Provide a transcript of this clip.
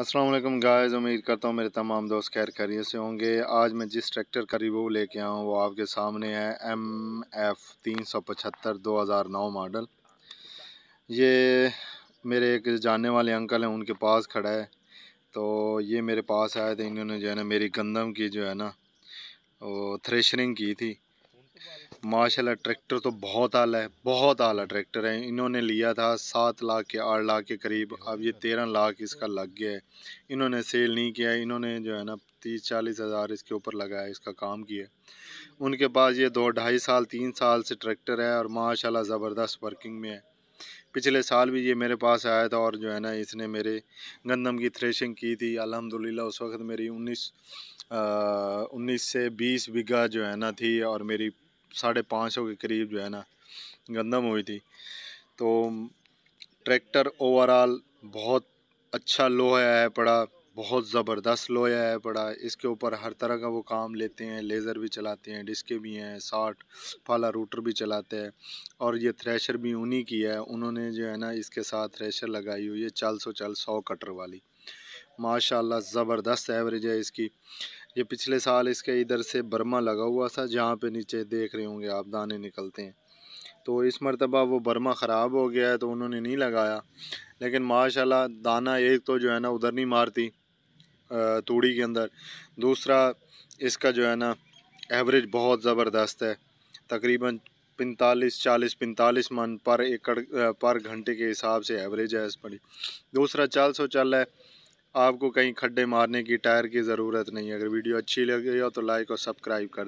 अस्सलाम वालेकुम उम्मीद करता हूँ मेरे तमाम दोस्त खैर खैरियत से होंगे आज मैं जिस ट्रैक्टर का रिव्यू लेके आया हूँ वो आपके सामने है एम एफ़ तीन सौ पचहत्तर दो हज़ार नौ मॉडल ये मेरे एक जानने वाले अंकल हैं उनके पास खड़ा है तो ये मेरे पास आए थे इन्होंने जो है ना मेरी गंदम की जो है ना वो थ्रेशरिंग की थी माशाल्लाह ट्रैक्टर तो बहुत आला है बहुत आला ट्रैक्टर है इन्होंने लिया था सात लाख के आठ लाख के करीब अब ये तेरह लाख इसका लग गया है इन्होंने सेल नहीं किया इन्होंने जो है ना तीस चालीस हज़ार इसके ऊपर लगाया इसका काम किया उनके पास ये दो ढाई साल तीन साल से ट्रैक्टर है और माशाला ज़बरदस्त वर्किंग में है पिछले साल भी ये मेरे पास आया था और जो है ना इसने मेरे गंदम की थ्रेशिंग की थी अलहमदिल्ला उस वक्त मेरी उन्नीस उन्नीस से बीस बीघा जो है ना थी और मेरी साढ़े पाँच सौ के करीब जो है ना गंदम हुई थी तो ट्रैक्टर ओवरऑल बहुत अच्छा लोहा है पड़ा बहुत ज़बरदस्त लोहा है पड़ा इसके ऊपर हर तरह का वो काम लेते हैं लेज़र भी चलाते हैं डिस्के भी हैं साठ फाला रूटर भी चलाते हैं और ये थ्रेशर भी उन्हीं की है उन्होंने जो है ना इसके साथ थ्रेशर लगाई हुई है चाल सौ चाल सौ कटर वाली माशाल्लाह ज़बरदस्त एवरेज है इसकी ये पिछले साल इसके इधर से बर्मा लगा हुआ था जहाँ पे नीचे देख रहे होंगे आप दाने निकलते हैं तो इस मरतबा वो बर्मा ख़राब हो गया है तो उन्होंने नहीं लगाया लेकिन माशाल्लाह दाना एक तो जो है ना उधर नहीं मारती तूड़ी के अंदर दूसरा इसका जो है ना एवरेज बहुत ज़बरदस्त है तकरीबन पैंतालीस चालीस पैंतालीस मन पर एकड़ पर घंटे के हिसाब से एवरेज है इस पर दूसरा चाल सौ चल है आपको कहीं खड्डे मारने की टायर की ज़रूरत नहीं है अगर वीडियो अच्छी लगी हो तो लाइक और सब्सक्राइब कर